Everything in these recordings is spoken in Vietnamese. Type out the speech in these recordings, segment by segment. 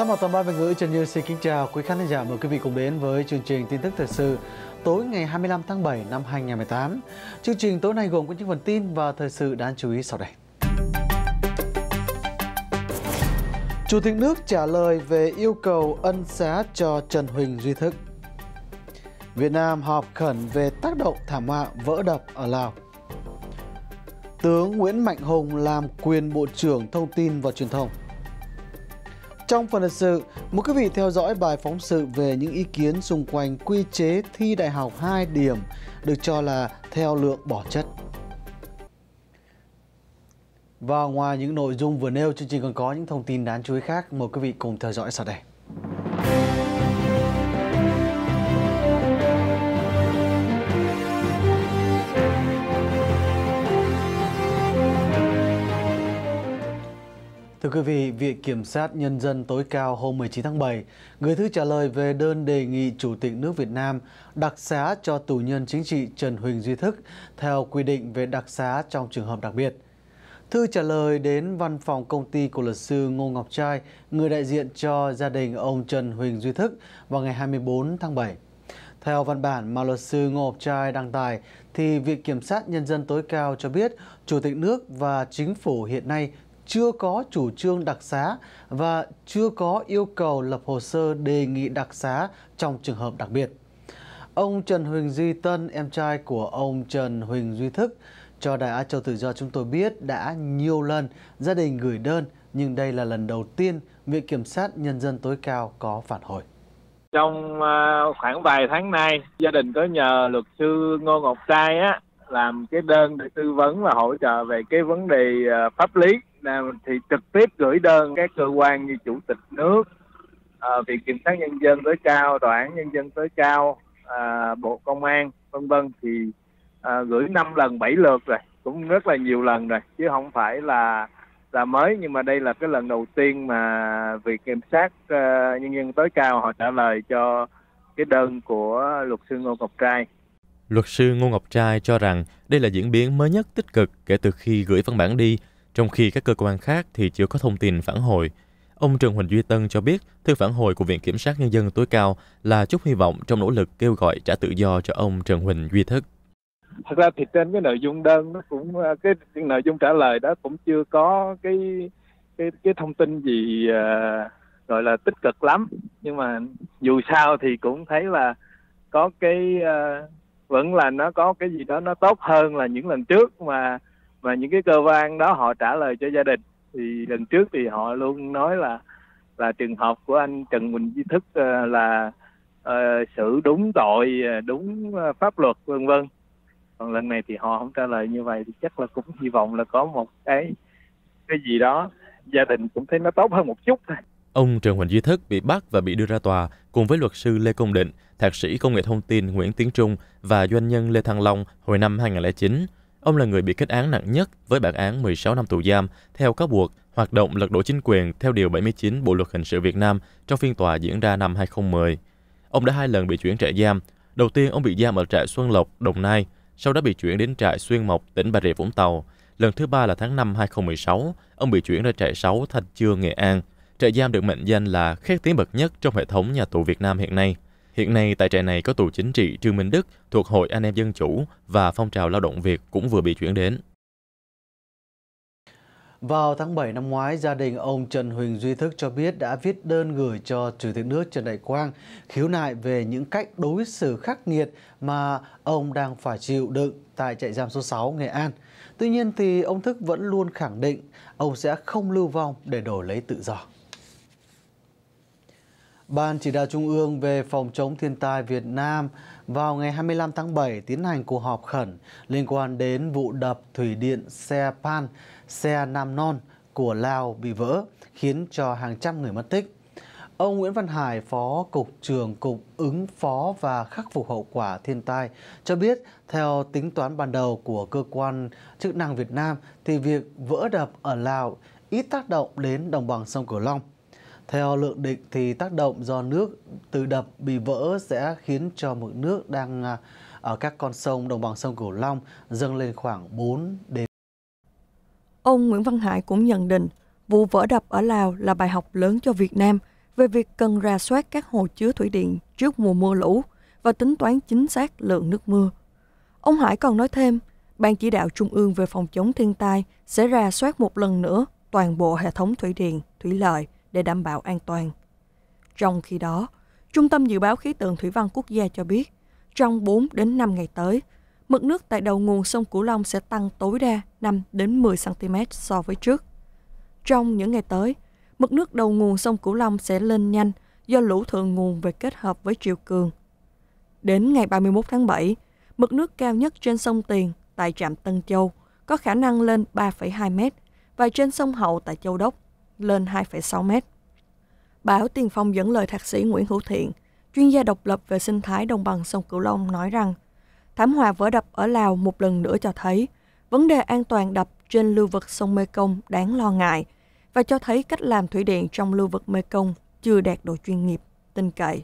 Tham mạo tầm 3 Việt ngữ Trần Như xin kính chào quý khán giả mời quý vị cùng đến với chương trình tin tức thời sự tối ngày 25 tháng 7 năm 2018. Chương trình tối nay gồm có những phần tin và thời sự đáng chú ý sau đây. Chủ tịch nước trả lời về yêu cầu ân xá cho Trần Huỳnh Duy Thức. Việt Nam họp khẩn về tác động thảm họa vỡ đập ở Lào. Tướng Nguyễn Mạnh Hùng làm quyền Bộ trưởng Thông tin và Truyền thông. Trong phần thật sự, mời quý vị theo dõi bài phóng sự về những ý kiến xung quanh quy chế thi đại học 2 điểm được cho là theo lượng bỏ chất. Và ngoài những nội dung vừa nêu, chương trình còn có những thông tin đáng chú ý khác. Mời quý vị cùng theo dõi sau đây. Thưa quý vị, Viện Kiểm sát Nhân dân tối cao hôm 19 tháng 7 gửi thư trả lời về đơn đề nghị Chủ tịch nước Việt Nam đặc xá cho tù nhân chính trị Trần Huỳnh Duy Thức theo quy định về đặc xá trong trường hợp đặc biệt. Thư trả lời đến văn phòng công ty của luật sư Ngô Ngọc Trai, người đại diện cho gia đình ông Trần Huỳnh Duy Thức vào ngày 24 tháng 7. Theo văn bản mà luật sư Ngô Ngọc Trai đăng tải, thì Viện Kiểm sát Nhân dân tối cao cho biết Chủ tịch nước và Chính phủ hiện nay chưa có chủ trương đặc xá và chưa có yêu cầu lập hồ sơ đề nghị đặc xá trong trường hợp đặc biệt. Ông Trần Huỳnh Duy Tân, em trai của ông Trần Huỳnh Duy Thức, cho Đài Á Châu Tự Do chúng tôi biết đã nhiều lần gia đình gửi đơn nhưng đây là lần đầu tiên Viện Kiểm sát Nhân dân tối cao có phản hồi. Trong à, khoảng vài tháng nay, gia đình có nhờ luật sư Ngô Ngọc Trai á, làm cái đơn để tư vấn và hỗ trợ về cái vấn đề à, pháp lý à, thì trực tiếp gửi đơn các cơ quan như chủ tịch nước à, viện kiểm sát nhân dân tối cao tòa án nhân dân tối cao bộ công an vân vân thì gửi 5 lần 7 lượt rồi cũng rất là nhiều lần rồi chứ không phải là là mới nhưng mà đây là cái lần đầu tiên mà viện kiểm sát nhân dân tối cao họ trả lời cho cái đơn của luật sư Ngô Ngọc Trai Luật sư Ngô Ngọc Trai cho rằng đây là diễn biến mới nhất tích cực kể từ khi gửi văn bản đi, trong khi các cơ quan khác thì chưa có thông tin phản hồi. Ông Trần Huỳnh Duy Tân cho biết thư phản hồi của Viện Kiểm sát Nhân dân tối cao là chút hy vọng trong nỗ lực kêu gọi trả tự do cho ông Trần Huỳnh Duy Thức. Thật ra thì trên cái nội dung đơn nó cũng cái, cái nội dung trả lời đó cũng chưa có cái cái cái thông tin gì uh, gọi là tích cực lắm nhưng mà dù sao thì cũng thấy là có cái uh, vẫn là nó có cái gì đó nó tốt hơn là những lần trước mà mà những cái cơ quan đó họ trả lời cho gia đình thì lần trước thì họ luôn nói là là trường hợp của anh Trần Quỳnh Di Thức ờ, là uh, xử đúng tội ờ, đúng pháp luật vân vân còn lần này thì họ không trả lời như vậy thì chắc là cũng hy vọng là có một cái cái gì đó gia đình cũng thấy nó tốt hơn một chút thôi Ông Trần Huỳnh Duy Thức bị bắt và bị đưa ra tòa cùng với luật sư Lê Công Định, thạc sĩ công nghệ thông tin Nguyễn Tiến Trung và doanh nhân Lê Thăng Long hồi năm 2009. Ông là người bị kết án nặng nhất với bản án 16 năm tù giam theo cáo buộc hoạt động lật đổ chính quyền theo Điều 79 Bộ Luật Hình sự Việt Nam trong phiên tòa diễn ra năm 2010. Ông đã hai lần bị chuyển trại giam. Đầu tiên, ông bị giam ở trại Xuân Lộc, Đồng Nai, sau đó bị chuyển đến trại Xuyên Mộc, tỉnh Bà Rịa, Vũng Tàu. Lần thứ ba là tháng 5 2016, ông bị chuyển ra trại 6 Thanh Chương, Nghệ An – Trại giam được mệnh danh là khét tiếng bậc nhất trong hệ thống nhà tù Việt Nam hiện nay. Hiện nay tại trại này có tù chính trị Trương Minh Đức thuộc Hội Anh em Dân Chủ và phong trào lao động Việt cũng vừa bị chuyển đến. Vào tháng 7 năm ngoái, gia đình ông Trần Huỳnh Duy Thức cho biết đã viết đơn gửi cho Chủ tịch nước Trần Đại Quang khiếu nại về những cách đối xử khắc nghiệt mà ông đang phải chịu đựng tại trại giam số 6 Nghệ An. Tuy nhiên thì ông Thức vẫn luôn khẳng định ông sẽ không lưu vong để đổi lấy tự do. Ban chỉ đạo Trung ương về phòng chống thiên tai Việt Nam vào ngày 25 tháng 7 tiến hành cuộc họp khẩn liên quan đến vụ đập thủy điện xe Pan, xe Nam Non của Lào bị vỡ, khiến cho hàng trăm người mất tích. Ông Nguyễn Văn Hải, Phó Cục trưởng Cục ứng phó và khắc phục hậu quả thiên tai cho biết theo tính toán ban đầu của cơ quan chức năng Việt Nam thì việc vỡ đập ở Lào ít tác động đến đồng bằng sông Cửu Long. Theo lượng định thì tác động do nước từ đập bị vỡ sẽ khiến cho mực nước đang à, ở các con sông đồng bằng sông Cửu Long dâng lên khoảng 4 đến Ông Nguyễn Văn Hải cũng nhận định vụ vỡ đập ở Lào là bài học lớn cho Việt Nam về việc cần ra soát các hồ chứa thủy điện trước mùa mưa lũ và tính toán chính xác lượng nước mưa. Ông Hải còn nói thêm, Ban chỉ đạo Trung ương về phòng chống thiên tai sẽ ra soát một lần nữa toàn bộ hệ thống thủy điện, thủy lợi – để đảm bảo an toàn. Trong khi đó, Trung tâm Dự báo Khí tượng Thủy văn Quốc gia cho biết, trong 4 đến 5 ngày tới, mực nước tại đầu nguồn sông Cửu Long sẽ tăng tối đa 5 đến 10 cm so với trước. Trong những ngày tới, mực nước đầu nguồn sông Cửu Long sẽ lên nhanh do lũ thượng nguồn về kết hợp với triều cường. Đến ngày 31 tháng 7, mực nước cao nhất trên sông Tiền tại trạm Tân Châu có khả năng lên 3,2 m và trên sông Hậu tại Châu Đốc lên 2,6 mét. Báo Tiền Phong dẫn lời thạc sĩ Nguyễn Hữu Thiện, chuyên gia độc lập về sinh thái đồng bằng sông Cửu Long nói rằng, thảm họa vỡ đập ở Lào một lần nữa cho thấy vấn đề an toàn đập trên lưu vực sông Mekong đáng lo ngại và cho thấy cách làm thủy điện trong lưu vực Mekong chưa đạt độ chuyên nghiệp, tin cậy.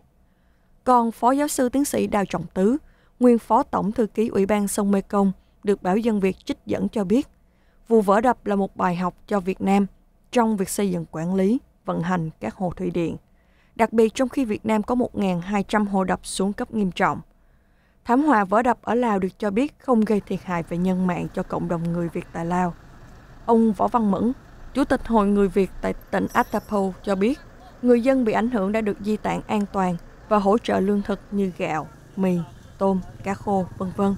Còn Phó Giáo sư Tiến sĩ Đào Trọng Tứ, nguyên Phó Tổng Thư ký Ủy ban sông Mekong, được Báo Dân Việt trích dẫn cho biết, vụ vỡ đập là một bài học cho Việt Nam trong việc xây dựng quản lý, vận hành các hồ thủy điện, đặc biệt trong khi Việt Nam có 1.200 hồ đập xuống cấp nghiêm trọng. Thảm họa vỡ đập ở Lào được cho biết không gây thiệt hại về nhân mạng cho cộng đồng người Việt tại Lào. Ông Võ Văn Mẫn, Chủ tịch Hội Người Việt tại tỉnh Atapu cho biết, người dân bị ảnh hưởng đã được di tản an toàn và hỗ trợ lương thực như gạo, mì, tôm, cá khô, vân vân.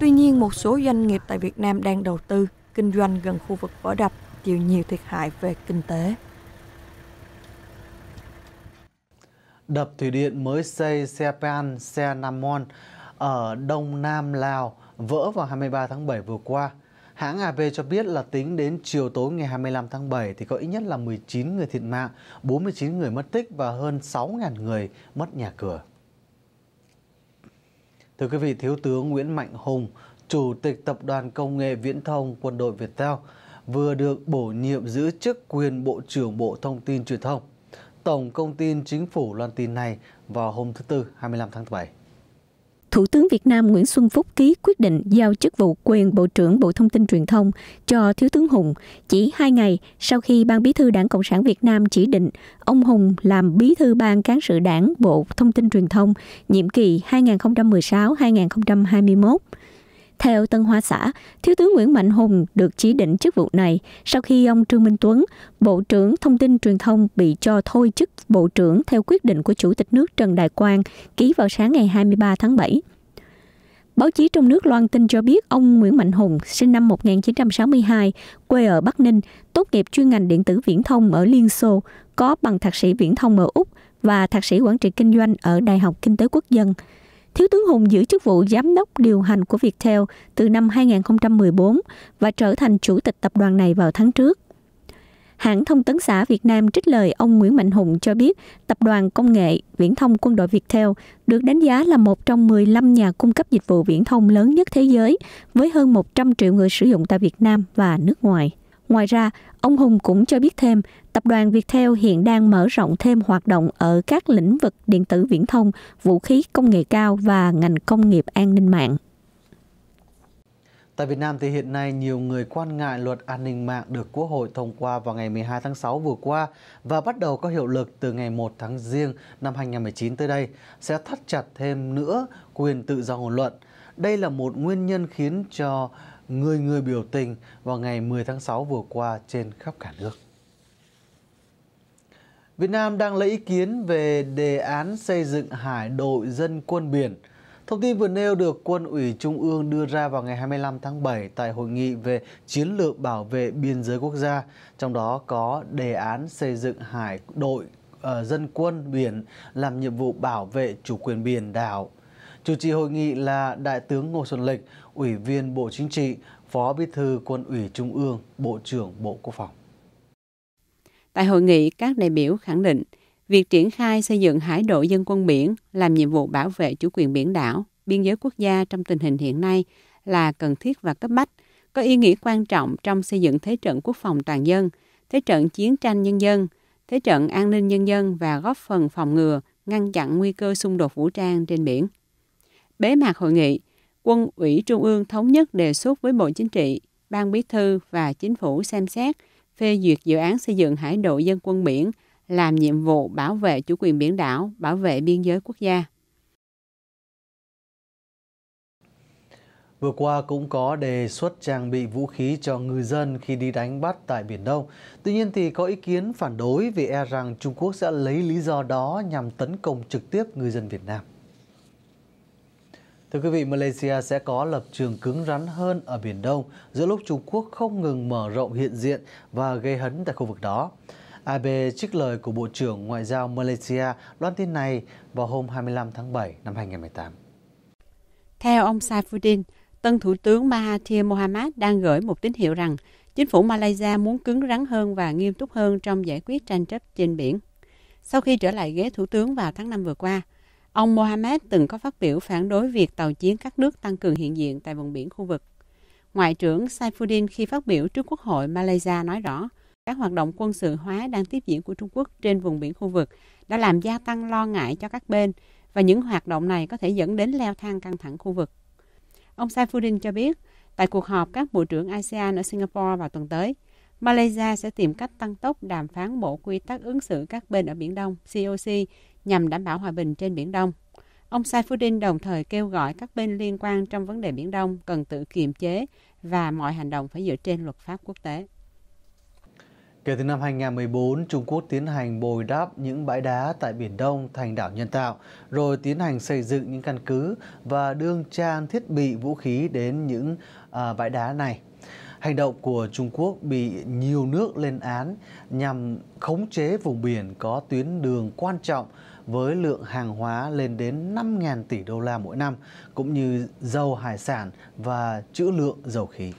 Tuy nhiên, một số doanh nghiệp tại Việt Nam đang đầu tư, kinh doanh gần khu vực vỡ đập chịu nhiều thiệt hại về kinh tế. Đập thủy điện mới xây Sepan Senamon ở Đông Nam Lào vỡ vào 23 tháng 7 vừa qua. Hãng AP cho biết là tính đến chiều tối ngày 25 tháng 7 thì có ít nhất là 19 người thiệt mạng, 49 người mất tích và hơn 6.000 người mất nhà cửa. Thưa quý vị, Thiếu tướng Nguyễn Mạnh Hùng, Chủ tịch Tập đoàn Công nghệ Viễn thông Quân đội Việt Viettel vừa được bổ nhiệm giữ chức quyền Bộ trưởng Bộ Thông tin Truyền thông. Tổng công tin chính phủ loan tin này vào hôm thứ Tư 25 tháng 7. Thủ tướng Việt Nam Nguyễn Xuân Phúc ký quyết định giao chức vụ quyền Bộ trưởng Bộ Thông tin Truyền thông cho Thiếu tướng Hùng chỉ hai ngày sau khi Ban Bí thư Đảng Cộng sản Việt Nam chỉ định ông Hùng làm Bí thư Ban Cán sự Đảng Bộ Thông tin Truyền thông nhiệm kỳ 2016-2021. Theo Tân Hoa Xã, Thiếu tướng Nguyễn Mạnh Hùng được chỉ định chức vụ này sau khi ông Trương Minh Tuấn, Bộ trưởng Thông tin Truyền thông bị cho thôi chức Bộ trưởng theo quyết định của Chủ tịch nước Trần Đại Quang ký vào sáng ngày 23 tháng 7. Báo chí trong nước loan tin cho biết ông Nguyễn Mạnh Hùng, sinh năm 1962, quê ở Bắc Ninh, tốt nghiệp chuyên ngành điện tử viễn thông ở Liên Xô, có bằng thạc sĩ viễn thông ở Úc và thạc sĩ quản trị kinh doanh ở Đại học Kinh tế Quốc dân. Thiếu tướng Hùng giữ chức vụ giám đốc điều hành của Viettel từ năm 2014 và trở thành chủ tịch tập đoàn này vào tháng trước. Hãng thông tấn xã Việt Nam trích lời ông Nguyễn Mạnh Hùng cho biết Tập đoàn Công nghệ Viễn thông Quân đội Viettel được đánh giá là một trong 15 nhà cung cấp dịch vụ viễn thông lớn nhất thế giới với hơn 100 triệu người sử dụng tại Việt Nam và nước ngoài. Ngoài ra, ông Hùng cũng cho biết thêm, tập đoàn Viettel hiện đang mở rộng thêm hoạt động ở các lĩnh vực điện tử viễn thông, vũ khí công nghệ cao và ngành công nghiệp an ninh mạng. Tại Việt Nam thì hiện nay nhiều người quan ngại luật an ninh mạng được Quốc hội thông qua vào ngày 12 tháng 6 vừa qua và bắt đầu có hiệu lực từ ngày 1 tháng riêng năm 2019 tới đây sẽ thắt chặt thêm nữa quyền tự do ngôn luận. Đây là một nguyên nhân khiến cho người người biểu tình vào ngày 10 tháng 6 vừa qua trên khắp cả nước. Việt Nam đang lấy ý kiến về đề án xây dựng hải đội dân quân biển. Thông tin vừa nêu được Quân ủy Trung ương đưa ra vào ngày 25 tháng 7 tại hội nghị về chiến lược bảo vệ biên giới quốc gia, trong đó có đề án xây dựng hải đội ờ, dân quân biển làm nhiệm vụ bảo vệ chủ quyền biển đảo. Chủ trì hội nghị là Đại tướng Ngô Xuân Lịch, Ủy viên Bộ Chính trị, Phó Bí thư Quân ủy Trung ương, Bộ trưởng Bộ Quốc phòng. Tại hội nghị, các đại biểu khẳng định việc triển khai xây dựng hải đội dân quân biển làm nhiệm vụ bảo vệ chủ quyền biển đảo, biên giới quốc gia trong tình hình hiện nay là cần thiết và cấp bách, có ý nghĩa quan trọng trong xây dựng thế trận quốc phòng toàn dân, thế trận chiến tranh nhân dân, thế trận an ninh nhân dân và góp phần phòng ngừa, ngăn chặn nguy cơ xung đột vũ trang trên biển. Bế mạc hội nghị, Quân ủy Trung ương thống nhất đề xuất với Bộ Chính trị, Ban Bí thư và Chính phủ xem xét phê duyệt dự án xây dựng hải đội dân quân biển làm nhiệm vụ bảo vệ chủ quyền biển đảo, bảo vệ biên giới quốc gia. Vừa qua cũng có đề xuất trang bị vũ khí cho ngư dân khi đi đánh bắt tại Biển Đông. Tuy nhiên thì có ý kiến phản đối vì e rằng Trung Quốc sẽ lấy lý do đó nhằm tấn công trực tiếp ngư dân Việt Nam. Thưa quý vị, Malaysia sẽ có lập trường cứng rắn hơn ở Biển Đông giữa lúc Trung Quốc không ngừng mở rộng hiện diện và gây hấn tại khu vực đó. Abe trích lời của Bộ trưởng Ngoại giao Malaysia loan tin này vào hôm 25 tháng 7 năm 2018. Theo ông Saifuddin, tân Thủ tướng Mahathir Mohamad đang gửi một tín hiệu rằng chính phủ Malaysia muốn cứng rắn hơn và nghiêm túc hơn trong giải quyết tranh chấp trên biển. Sau khi trở lại ghế Thủ tướng vào tháng 5 vừa qua, Ông Mohammed từng có phát biểu phản đối việc tàu chiến các nước tăng cường hiện diện tại vùng biển khu vực. Ngoại trưởng Saifuddin khi phát biểu trước Quốc hội Malaysia nói rõ, các hoạt động quân sự hóa đang tiếp diễn của Trung Quốc trên vùng biển khu vực đã làm gia tăng lo ngại cho các bên và những hoạt động này có thể dẫn đến leo thang căng thẳng khu vực. Ông Saifuddin cho biết, tại cuộc họp các bộ trưởng ASEAN ở Singapore vào tuần tới, Malaysia sẽ tìm cách tăng tốc đàm phán bộ quy tắc ứng xử các bên ở Biển Đông, COC, nhằm đảm bảo hòa bình trên Biển Đông. Ông Saifuddin đồng thời kêu gọi các bên liên quan trong vấn đề Biển Đông cần tự kiềm chế và mọi hành động phải dựa trên luật pháp quốc tế. Kể từ năm 2014, Trung Quốc tiến hành bồi đắp những bãi đá tại Biển Đông thành đảo nhân tạo, rồi tiến hành xây dựng những căn cứ và đương trang thiết bị vũ khí đến những à, bãi đá này Hành động của Trung Quốc bị nhiều nước lên án nhằm khống chế vùng biển có tuyến đường quan trọng với lượng hàng hóa lên đến 5.000 tỷ đô la mỗi năm, cũng như dầu hải sản và trữ lượng dầu khí.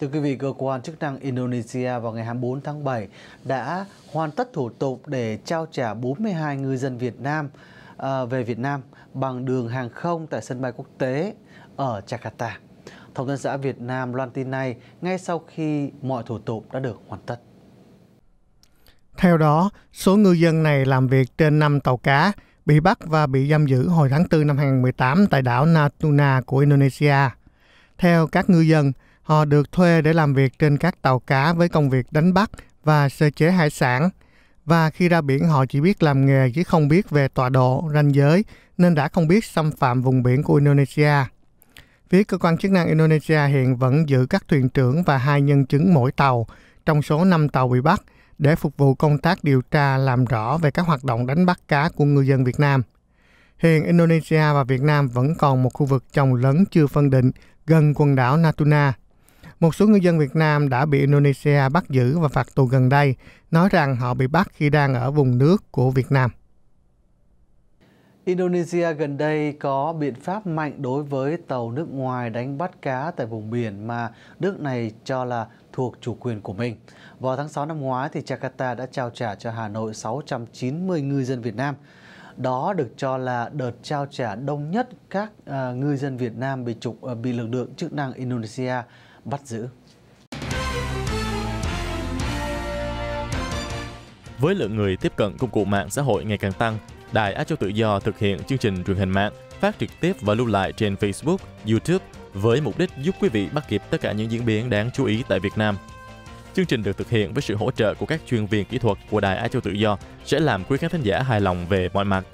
Thưa quý vị, cơ quan chức năng Indonesia vào ngày 24 tháng 7 đã hoàn tất thủ tục để trao trả 42 ngư dân Việt Nam à, về Việt Nam bằng đường hàng không tại sân bay quốc tế ở Jakarta. Thông tấn xã Việt Nam loan tin này ngay sau khi mọi thủ tục đã được hoàn tất. Theo đó, số ngư dân này làm việc trên 5 tàu cá bị bắt và bị giam giữ hồi tháng 4 năm 2018 tại đảo Natuna của Indonesia. Theo các ngư dân, họ được thuê để làm việc trên các tàu cá với công việc đánh bắt và sơ chế hải sản. Và khi ra biển họ chỉ biết làm nghề chứ không biết về tọa độ, ranh giới nên đã không biết xâm phạm vùng biển của Indonesia. Phía cơ quan chức năng Indonesia hiện vẫn giữ các thuyền trưởng và hai nhân chứng mỗi tàu trong số 5 tàu bị bắt để phục vụ công tác điều tra làm rõ về các hoạt động đánh bắt cá của ngư dân Việt Nam. Hiện Indonesia và Việt Nam vẫn còn một khu vực trồng lấn chưa phân định gần quần đảo Natuna. Một số ngư dân Việt Nam đã bị Indonesia bắt giữ và phạt tù gần đây, nói rằng họ bị bắt khi đang ở vùng nước của Việt Nam. Indonesia gần đây có biện pháp mạnh đối với tàu nước ngoài đánh bắt cá tại vùng biển mà nước này cho là thuộc chủ quyền của mình. Vào tháng 6 năm ngoái, thì Jakarta đã trao trả cho Hà Nội 690 ngư dân Việt Nam. Đó được cho là đợt trao trả đông nhất các uh, ngư dân Việt Nam bị, trục, uh, bị lực lượng chức năng Indonesia bắt giữ. Với lượng người tiếp cận công cụ mạng xã hội ngày càng tăng, Đài Á Châu Tự Do thực hiện chương trình truyền hình mạng phát trực tiếp và lưu lại trên Facebook, YouTube với mục đích giúp quý vị bắt kịp tất cả những diễn biến đáng chú ý tại Việt Nam. Chương trình được thực hiện với sự hỗ trợ của các chuyên viên kỹ thuật của Đài Á Châu Tự Do sẽ làm quý khán thính giả hài lòng về mọi mặt.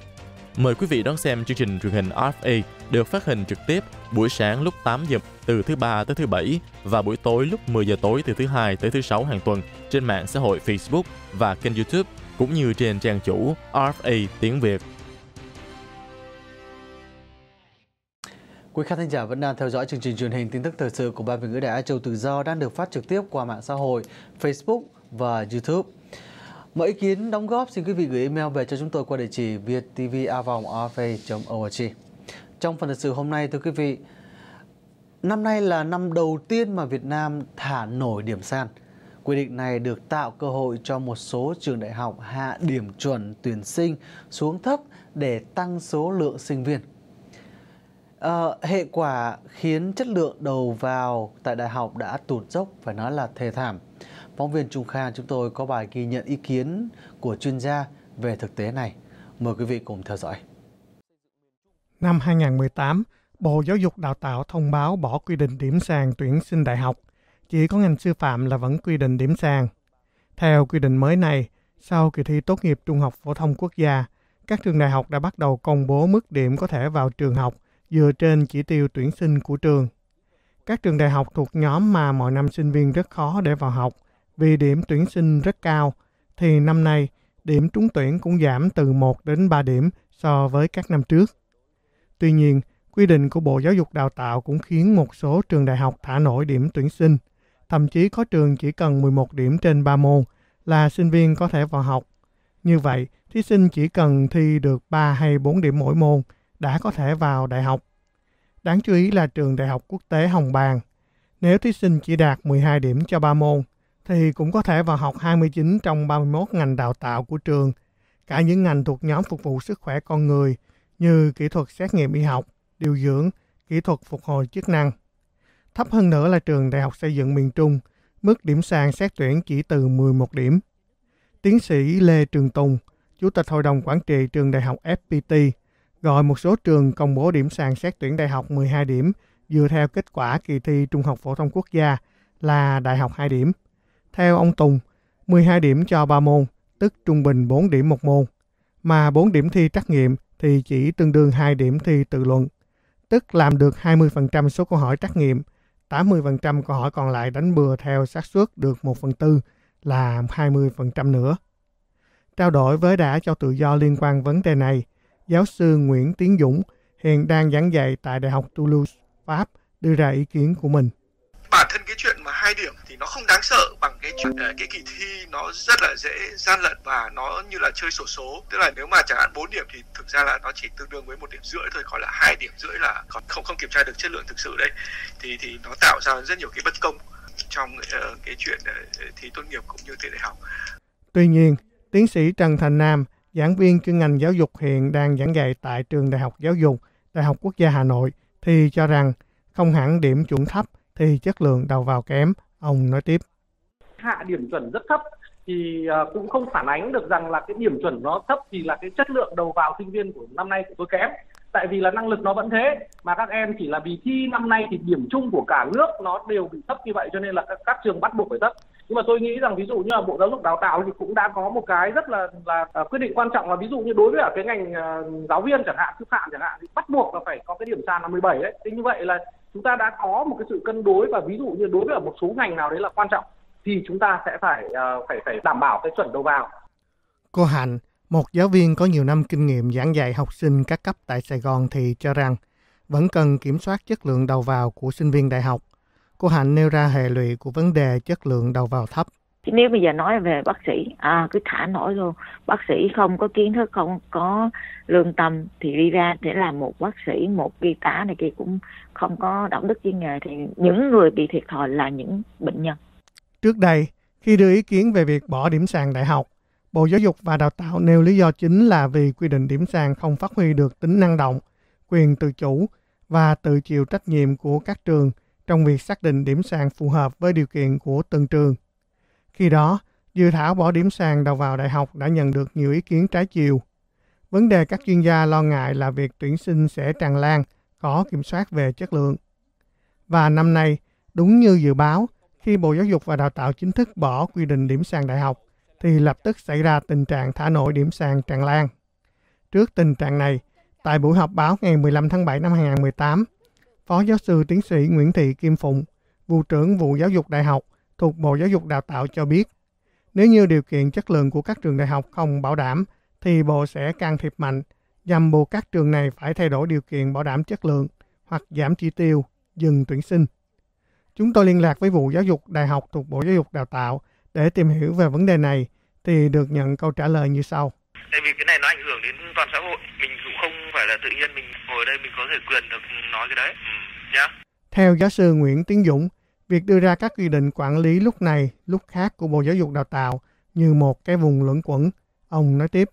Mời quý vị đón xem chương trình truyền hình RFA được phát hình trực tiếp buổi sáng lúc 8 giờ từ thứ ba tới thứ bảy và buổi tối lúc 10 giờ tối từ thứ hai tới thứ sáu hàng tuần trên mạng xã hội Facebook và kênh YouTube cũng như trên trang chủ RFA tiếng Việt. Quý khán thính giả vẫn đang theo dõi chương trình truyền hình tin tức thời sự của Ban Việt ngữ Đài Á Châu Tự Do đang được phát trực tiếp qua mạng xã hội Facebook và YouTube. Mọi ý kiến đóng góp xin quý vị gửi email về cho chúng tôi qua địa chỉ viettvavongrfa.org. Trong phần thời sự hôm nay thưa quý vị, năm nay là năm đầu tiên mà Việt Nam thả nổi điểm sàn – Quy định này được tạo cơ hội cho một số trường đại học hạ điểm chuẩn tuyển sinh xuống thấp để tăng số lượng sinh viên. À, hệ quả khiến chất lượng đầu vào tại đại học đã tụt dốc phải nói là thê thảm. Phóng viên Trung Kha chúng tôi có bài ghi nhận ý kiến của chuyên gia về thực tế này. Mời quý vị cùng theo dõi. Năm 2018, Bộ Giáo dục Đào tạo thông báo bỏ quy định điểm sàn tuyển sinh đại học – chỉ có ngành sư phạm là vẫn quy định điểm sàn. Theo quy định mới này, sau kỳ thi tốt nghiệp trung học phổ thông quốc gia, các trường đại học đã bắt đầu công bố mức điểm có thể vào trường học dựa trên chỉ tiêu tuyển sinh của trường. Các trường đại học thuộc nhóm mà mọi năm sinh viên rất khó để vào học vì điểm tuyển sinh rất cao, thì năm nay điểm trúng tuyển cũng giảm từ 1 đến 3 điểm so với các năm trước. Tuy nhiên, quy định của Bộ Giáo dục Đào tạo cũng khiến một số trường đại học thả nổi điểm tuyển sinh – Thậm chí có trường chỉ cần 11 điểm trên 3 môn là sinh viên có thể vào học. Như vậy, thí sinh chỉ cần thi được 3 hay 4 điểm mỗi môn đã có thể vào đại học. Đáng chú ý là trường Đại học Quốc tế Hồng Bàng. Nếu thí sinh chỉ đạt 12 điểm cho 3 môn, thì cũng có thể vào học 29 trong 31 ngành đào tạo của trường, cả những ngành thuộc nhóm phục vụ sức khỏe con người như kỹ thuật xét nghiệm y học, điều dưỡng, kỹ thuật phục hồi chức năng. Thấp hơn nữa là trường Đại học Xây dựng miền Trung, mức điểm sàn xét tuyển chỉ từ 11 điểm. Tiến sĩ Lê Trường Tùng, Chủ tịch Hội đồng Quản trị trường Đại học FPT, gọi một số trường công bố điểm sàn xét tuyển đại học 12 điểm dựa theo kết quả kỳ thi Trung học Phổ thông Quốc gia là đại học 2 điểm. Theo ông Tùng, 12 điểm cho 3 môn, tức trung bình 4 điểm một môn, mà 4 điểm thi trắc nghiệm thì chỉ tương đương 2 điểm thi tự luận, tức làm được 20% số câu hỏi trắc nghiệm 80% câu hỏi còn lại đánh bừa theo xác suất được 1 phần tư là 20% nữa. Trao đổi với đã cho tự do liên quan vấn đề này, giáo sư Nguyễn Tiến Dũng hiện đang giảng dạy tại Đại học Toulouse, Pháp đưa ra ý kiến của mình hai điểm thì nó không đáng sợ bằng cái chuyện ờ, cái kỳ thi nó rất là dễ gian lận và nó như là chơi sổ số tức là nếu mà chẳng hạn 4 điểm thì thực ra là nó chỉ tương đương với một điểm rưỡi thôi còn là hai điểm rưỡi là còn không không kiểm tra được chất lượng thực sự đấy thì thì nó tạo ra rất nhiều cái bất công trong uh, cái chuyện uh, thi tốt nghiệp cũng như thi đại học. Tuy nhiên, tiến sĩ Trần Thành Nam, giảng viên chuyên ngành giáo dục hiện đang giảng dạy tại trường Đại học Giáo dục, Đại học Quốc gia Hà Nội thì cho rằng không hẳn điểm chuẩn thấp thì chất lượng đầu vào kém, ông nói tiếp. Hạ điểm chuẩn rất thấp thì à, cũng không phản ánh được rằng là cái điểm chuẩn nó thấp thì là cái chất lượng đầu vào sinh viên của năm nay của tôi kém tại vì là năng lực nó vẫn thế mà các em chỉ là vì thi năm nay thì điểm chung của cả nước nó đều bị thấp như vậy cho nên là các, các trường bắt buộc phải thấp nhưng mà tôi nghĩ rằng ví dụ như là bộ giáo dục đào tạo thì cũng đã có một cái rất là là à, quyết định quan trọng là ví dụ như đối với ở cái ngành à, giáo viên chẳng hạn sư phạm chẳng hạn thì bắt buộc là phải có cái điểm sàn là 17 đấy thế như vậy là chúng ta đã có một cái sự cân đối và ví dụ như đối với ở một số ngành nào đấy là quan trọng thì chúng ta sẽ phải à, phải phải đảm bảo cái chuẩn đầu vào cô Hạnh một giáo viên có nhiều năm kinh nghiệm giảng dạy học sinh các cấp tại Sài Gòn thì cho rằng vẫn cần kiểm soát chất lượng đầu vào của sinh viên đại học Cô Hạnh nêu ra hệ lụy của vấn đề chất lượng đầu vào thấp. Nếu bây giờ nói về bác sĩ, à, cứ thả nổi luôn. Bác sĩ không có kiến thức, không có lương tâm thì đi ra để làm một bác sĩ, một y tá này kia cũng không có đạo đức chuyên nghề thì những người bị thiệt thòi là những bệnh nhân. Trước đây, khi đưa ý kiến về việc bỏ điểm sàn đại học, Bộ Giáo dục và Đào tạo nêu lý do chính là vì quy định điểm sàn không phát huy được tính năng động, quyền tự chủ và tự chịu trách nhiệm của các trường – trong việc xác định điểm sàn phù hợp với điều kiện của từng trường. Khi đó, dự thảo bỏ điểm sàn đầu vào đại học đã nhận được nhiều ý kiến trái chiều. Vấn đề các chuyên gia lo ngại là việc tuyển sinh sẽ tràn lan, khó kiểm soát về chất lượng. Và năm nay, đúng như dự báo, khi Bộ Giáo dục và Đào tạo chính thức bỏ quy định điểm sàn đại học, thì lập tức xảy ra tình trạng thả nổi điểm sàn tràn lan. Trước tình trạng này, tại buổi họp báo ngày 15 tháng 7 năm 2018, Phó giáo sư tiến sĩ Nguyễn Thị Kim Phụng, vụ trưởng vụ giáo dục đại học thuộc Bộ Giáo dục Đào tạo cho biết, nếu như điều kiện chất lượng của các trường đại học không bảo đảm, thì Bộ sẽ can thiệp mạnh, nhằm buộc các trường này phải thay đổi điều kiện bảo đảm chất lượng hoặc giảm chi tiêu, dừng tuyển sinh. Chúng tôi liên lạc với vụ giáo dục đại học thuộc Bộ Giáo dục Đào tạo để tìm hiểu về vấn đề này thì được nhận câu trả lời như sau. Tại vì cái này nó ảnh hưởng đến toàn xã hội, mình cũng phải là tự nhiên mình ngồi đây mình có thể quyền được nói cái đấy. Ừ. Nhá. Theo giáo sư Nguyễn Tiến Dũng, việc đưa ra các quy định quản lý lúc này, lúc khác của Bộ Giáo dục Đào tạo như một cái vùng luẩn quẩn. Ông nói tiếp.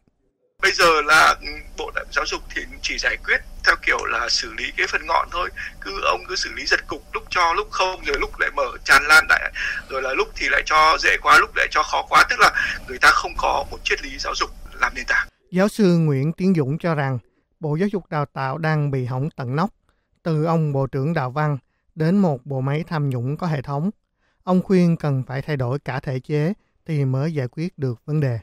Bây giờ là Bộ Giáo dục thì chỉ giải quyết theo kiểu là xử lý cái phần ngọn thôi. Cứ ông cứ xử lý giật cục lúc cho lúc không rồi lúc lại mở tràn lan lại rồi là lúc thì lại cho dễ quá lúc lại cho khó quá tức là người ta không có một triết lý giáo dục làm nền tảng. Giáo sư Nguyễn Tiến Dũng cho rằng Bộ Giáo dục Đào tạo đang bị hỏng tận nóc, từ ông Bộ trưởng Đào Văn đến một bộ máy tham nhũng có hệ thống. Ông khuyên cần phải thay đổi cả thể chế thì mới giải quyết được vấn đề.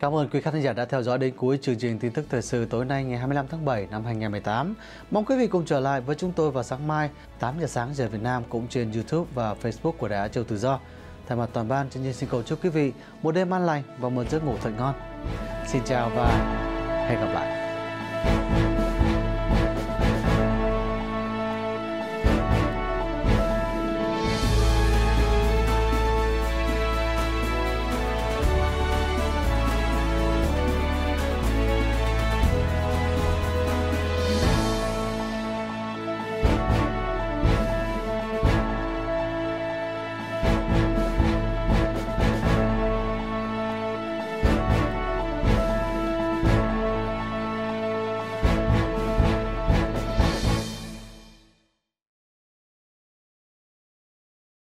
Cảm ơn quý khán giả đã theo dõi đến cuối chương trình tin tức thời sự tối nay ngày 25 tháng 7 năm 2018. Mong quý vị cùng trở lại với chúng tôi vào sáng mai 8 giờ sáng giờ Việt Nam cũng trên YouTube và Facebook của Đài Á Châu Tự Do. Thay mặt toàn ban, chương trình xin cầu chúc quý vị một đêm an lành và một giấc ngủ thật ngon. Xin chào và hẹn gặp lại.